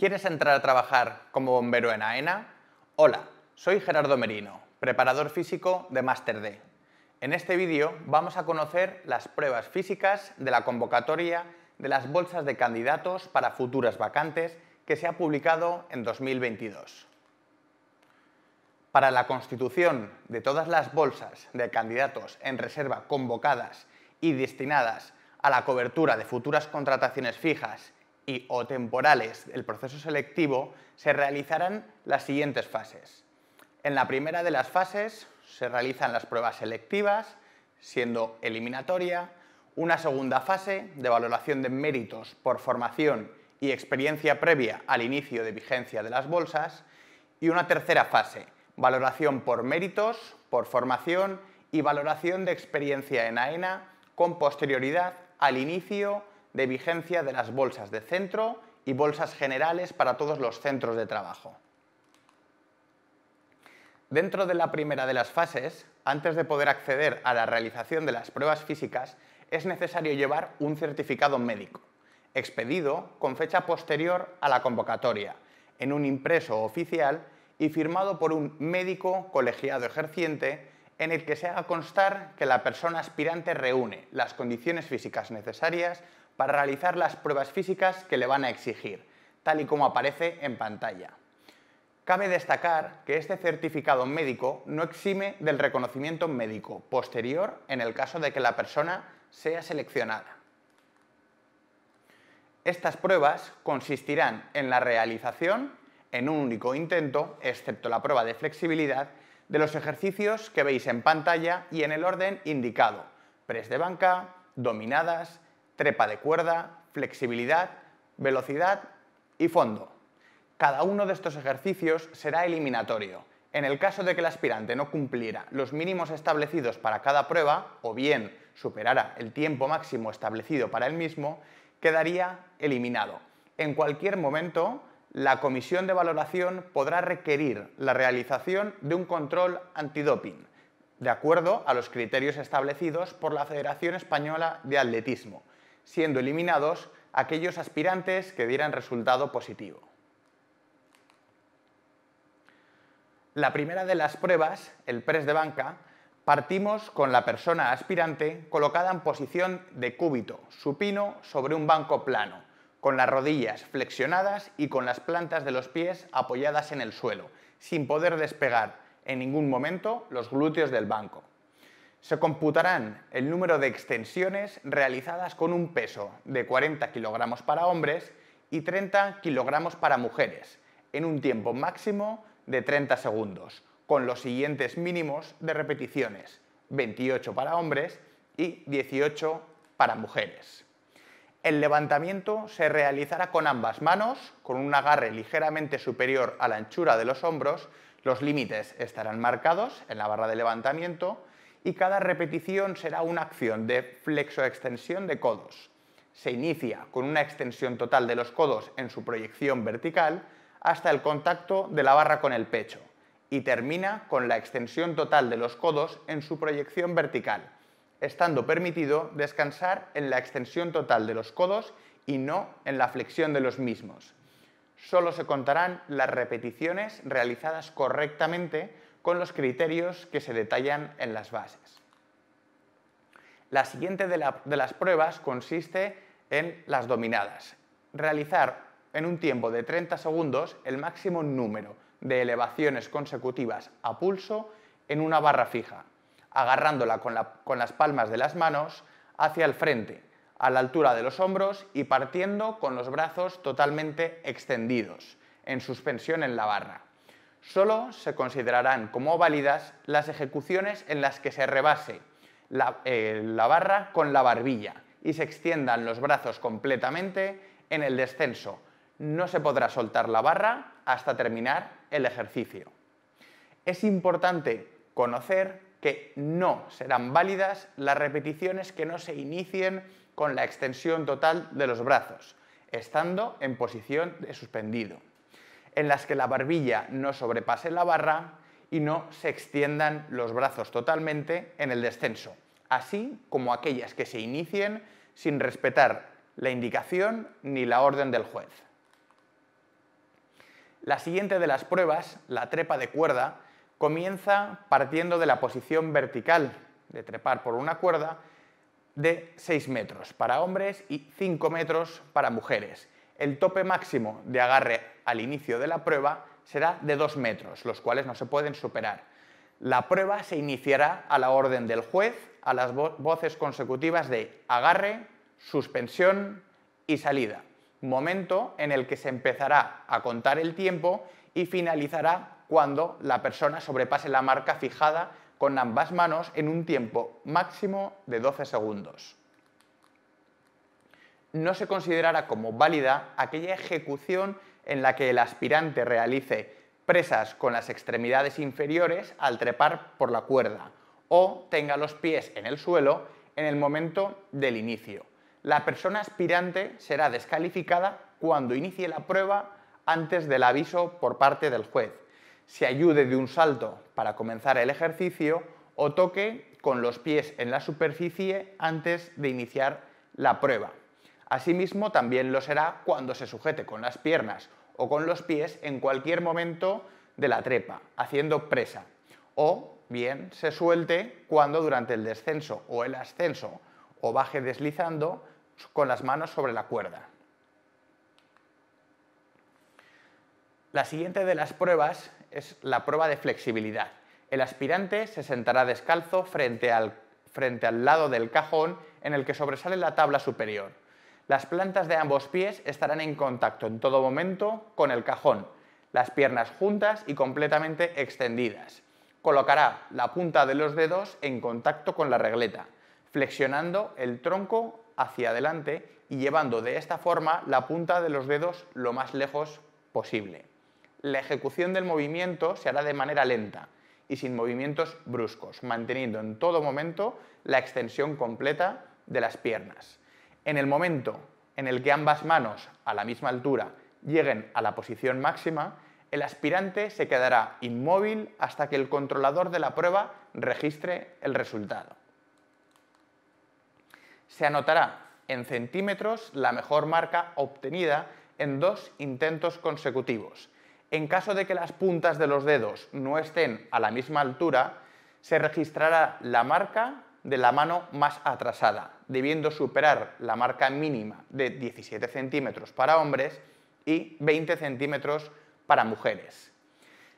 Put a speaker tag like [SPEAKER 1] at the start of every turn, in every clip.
[SPEAKER 1] ¿Quieres entrar a trabajar como bombero en AENA? Hola, soy Gerardo Merino, preparador físico de Master D. En este vídeo vamos a conocer las pruebas físicas de la convocatoria de las bolsas de candidatos para futuras vacantes que se ha publicado en 2022. Para la constitución de todas las bolsas de candidatos en reserva convocadas y destinadas a la cobertura de futuras contrataciones fijas o temporales del proceso selectivo se realizarán las siguientes fases. En la primera de las fases se realizan las pruebas selectivas, siendo eliminatoria, una segunda fase de valoración de méritos por formación y experiencia previa al inicio de vigencia de las bolsas y una tercera fase, valoración por méritos, por formación y valoración de experiencia en AENA con posterioridad al inicio de vigencia de las bolsas de centro y bolsas generales para todos los centros de trabajo. Dentro de la primera de las fases, antes de poder acceder a la realización de las pruebas físicas, es necesario llevar un certificado médico, expedido con fecha posterior a la convocatoria, en un impreso oficial y firmado por un médico colegiado ejerciente en el que se haga constar que la persona aspirante reúne las condiciones físicas necesarias para realizar las pruebas físicas que le van a exigir, tal y como aparece en pantalla. Cabe destacar que este certificado médico no exime del reconocimiento médico posterior en el caso de que la persona sea seleccionada. Estas pruebas consistirán en la realización, en un único intento, excepto la prueba de flexibilidad, de los ejercicios que veis en pantalla y en el orden indicado, press de banca, dominadas, trepa de cuerda, flexibilidad, velocidad y fondo. Cada uno de estos ejercicios será eliminatorio. En el caso de que el aspirante no cumpliera los mínimos establecidos para cada prueba, o bien superara el tiempo máximo establecido para el mismo, quedaría eliminado. En cualquier momento, la comisión de valoración podrá requerir la realización de un control antidoping, de acuerdo a los criterios establecidos por la Federación Española de Atletismo, siendo eliminados aquellos aspirantes que dieran resultado positivo. La primera de las pruebas, el press de banca, partimos con la persona aspirante colocada en posición de cúbito, supino, sobre un banco plano, con las rodillas flexionadas y con las plantas de los pies apoyadas en el suelo, sin poder despegar en ningún momento los glúteos del banco se computarán el número de extensiones realizadas con un peso de 40 kilogramos para hombres y 30 kilogramos para mujeres, en un tiempo máximo de 30 segundos, con los siguientes mínimos de repeticiones, 28 para hombres y 18 para mujeres. El levantamiento se realizará con ambas manos, con un agarre ligeramente superior a la anchura de los hombros, los límites estarán marcados en la barra de levantamiento, y cada repetición será una acción de flexoextensión de codos. Se inicia con una extensión total de los codos en su proyección vertical hasta el contacto de la barra con el pecho y termina con la extensión total de los codos en su proyección vertical, estando permitido descansar en la extensión total de los codos y no en la flexión de los mismos. Solo se contarán las repeticiones realizadas correctamente con los criterios que se detallan en las bases. La siguiente de, las pruebas consiste en las dominadas. Realizar en un tiempo de 30 segundos el máximo número de elevaciones consecutivas a pulso en una barra fija, agarrándola con, las palmas de las manos hacia el frente, a la altura de los hombros y partiendo con los brazos totalmente extendidos, en suspensión en la barra solo se considerarán como válidas las ejecuciones en las que se rebase la, eh, la barra con la barbilla y se extiendan los brazos completamente en el descenso. No se podrá soltar la barra hasta terminar el ejercicio. Es importante conocer que no serán válidas las repeticiones que no se inicien con la extensión total de los brazos, estando en posición de suspendido en las que la barbilla no sobrepase la barra y no se extiendan los brazos totalmente en el descenso, así como aquellas que se inicien sin respetar la indicación ni la orden del juez. La siguiente de las pruebas, la trepa de cuerda, comienza partiendo de la posición vertical de trepar por una cuerda de 6 metros para hombres y 5 metros para mujeres el tope máximo de agarre al inicio de la prueba será de 2 metros, los cuales no se pueden superar. La prueba se iniciará a la orden del juez a las voces consecutivas de agarre, suspensión y salida, momento en el que se empezará a contar el tiempo y finalizará cuando la persona sobrepase la marca fijada con ambas manos en un tiempo máximo de 12 segundos no se considerará como válida aquella ejecución en la que el aspirante realice presas con las extremidades inferiores al trepar por la cuerda o tenga los pies en el suelo en el momento del inicio. La persona aspirante será descalificada cuando inicie la prueba antes del aviso por parte del juez, se ayude de un salto para comenzar el ejercicio o toque con los pies en la superficie antes de iniciar la prueba. Asimismo, también lo será cuando se sujete con las piernas o con los pies en cualquier momento de la trepa, haciendo presa. O bien se suelte cuando durante el descenso o el ascenso o baje deslizando con las manos sobre la cuerda. La siguiente de las pruebas es la prueba de flexibilidad. El aspirante se sentará descalzo frente al, frente al lado del cajón en el que sobresale la tabla superior las plantas de ambos pies estarán en contacto en todo momento con el cajón, las piernas juntas y completamente extendidas. Colocará la punta de los dedos en contacto con la regleta, flexionando el tronco hacia adelante y llevando de esta forma la punta de los dedos lo más lejos posible. La ejecución del movimiento se hará de manera lenta y sin movimientos bruscos, manteniendo en todo momento la extensión completa de las piernas. En el momento en el que ambas manos, a la misma altura, lleguen a la posición máxima, el aspirante se quedará inmóvil hasta que el controlador de la prueba registre el resultado. Se anotará en centímetros la mejor marca obtenida en dos intentos consecutivos. En caso de que las puntas de los dedos no estén a la misma altura, se registrará la marca de la mano más atrasada, debiendo superar la marca mínima de 17 centímetros para hombres y 20 centímetros para mujeres.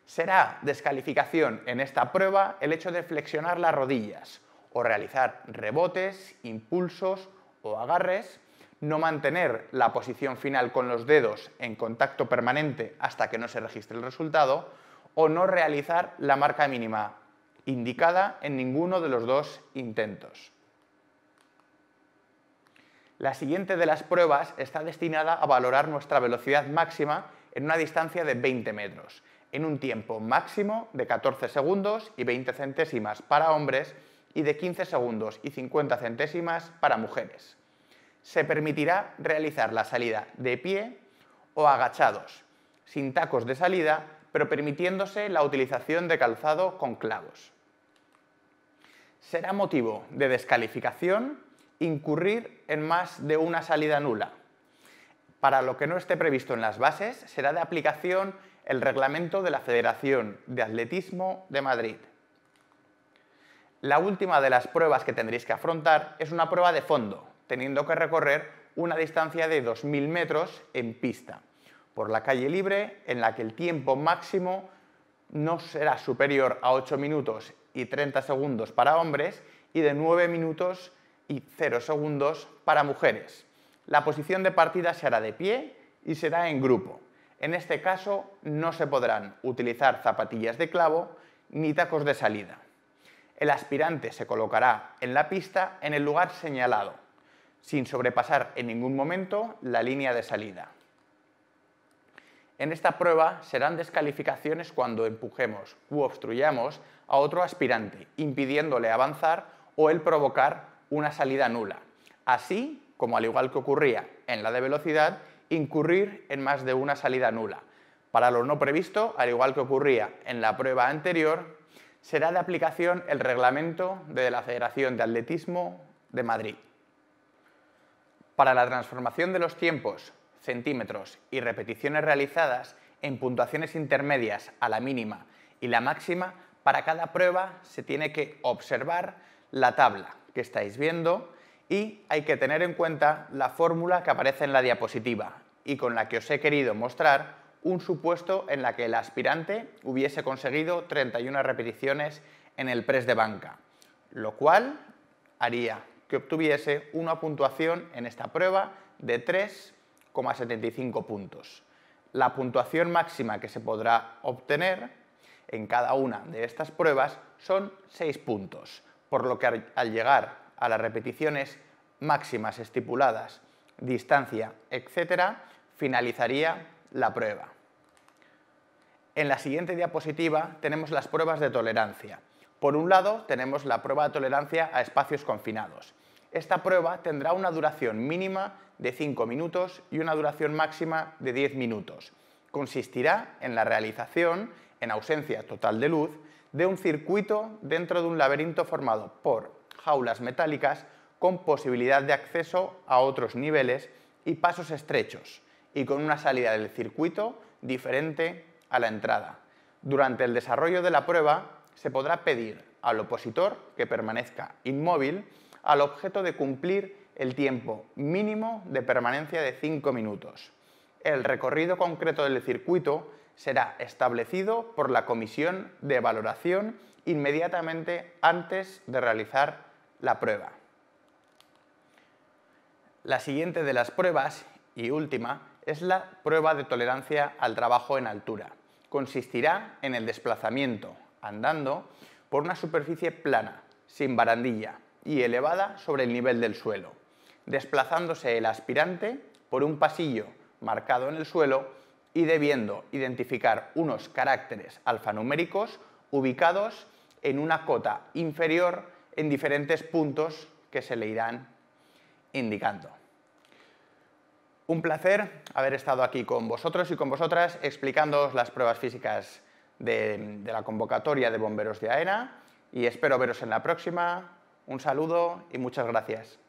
[SPEAKER 1] Será descalificación en esta prueba el hecho de flexionar las rodillas o realizar rebotes, impulsos o agarres, no mantener la posición final con los dedos en contacto permanente hasta que no se registre el resultado o no realizar la marca mínima indicada en ninguno de los dos intentos. La siguiente de las pruebas está destinada a valorar nuestra velocidad máxima en una distancia de 20 metros, en un tiempo máximo de 14 segundos y 20 centésimas para hombres y de 15 segundos y 50 centésimas para mujeres. Se permitirá realizar la salida de pie o agachados, sin tacos de salida, pero permitiéndose la utilización de calzado con clavos será motivo de descalificación incurrir en más de una salida nula. Para lo que no esté previsto en las bases, será de aplicación el reglamento de la Federación de Atletismo de Madrid. La última de las pruebas que tendréis que afrontar es una prueba de fondo, teniendo que recorrer una distancia de 2.000 metros en pista, por la calle libre, en la que el tiempo máximo no será superior a 8 minutos y 30 segundos para hombres y de 9 minutos y 0 segundos para mujeres. La posición de partida se hará de pie y será en grupo. En este caso no se podrán utilizar zapatillas de clavo ni tacos de salida. El aspirante se colocará en la pista en el lugar señalado, sin sobrepasar en ningún momento la línea de salida. En esta prueba serán descalificaciones cuando empujemos u obstruyamos a otro aspirante, impidiéndole avanzar o el provocar una salida nula. Así como al igual que ocurría en la de velocidad, incurrir en más de una salida nula. Para lo no previsto, al igual que ocurría en la prueba anterior, será de aplicación el reglamento de la Federación de Atletismo de Madrid. Para la transformación de los tiempos centímetros y repeticiones realizadas en puntuaciones intermedias a la mínima y la máxima, para cada prueba se tiene que observar la tabla que estáis viendo y hay que tener en cuenta la fórmula que aparece en la diapositiva y con la que os he querido mostrar un supuesto en la que el aspirante hubiese conseguido 31 repeticiones en el press de banca, lo cual haría que obtuviese una puntuación en esta prueba de 3 puntos. La puntuación máxima que se podrá obtener en cada una de estas pruebas son 6 puntos, por lo que al llegar a las repeticiones máximas estipuladas, distancia, etc., finalizaría la prueba. En la siguiente diapositiva tenemos las pruebas de tolerancia. Por un lado tenemos la prueba de tolerancia a espacios confinados esta prueba tendrá una duración mínima de 5 minutos y una duración máxima de 10 minutos. Consistirá en la realización, en ausencia total de luz, de un circuito dentro de un laberinto formado por jaulas metálicas con posibilidad de acceso a otros niveles y pasos estrechos, y con una salida del circuito diferente a la entrada. Durante el desarrollo de la prueba se podrá pedir al opositor que permanezca inmóvil al objeto de cumplir el tiempo mínimo de permanencia de 5 minutos. El recorrido concreto del circuito será establecido por la comisión de valoración inmediatamente antes de realizar la prueba. La siguiente de las pruebas, y última, es la prueba de tolerancia al trabajo en altura. Consistirá en el desplazamiento, andando, por una superficie plana, sin barandilla, y elevada sobre el nivel del suelo, desplazándose el aspirante por un pasillo marcado en el suelo y debiendo identificar unos caracteres alfanuméricos ubicados en una cota inferior en diferentes puntos que se le irán indicando. Un placer haber estado aquí con vosotros y con vosotras explicándoos las pruebas físicas de, de la convocatoria de bomberos de AENA y espero veros en la próxima. Un saludo y muchas gracias.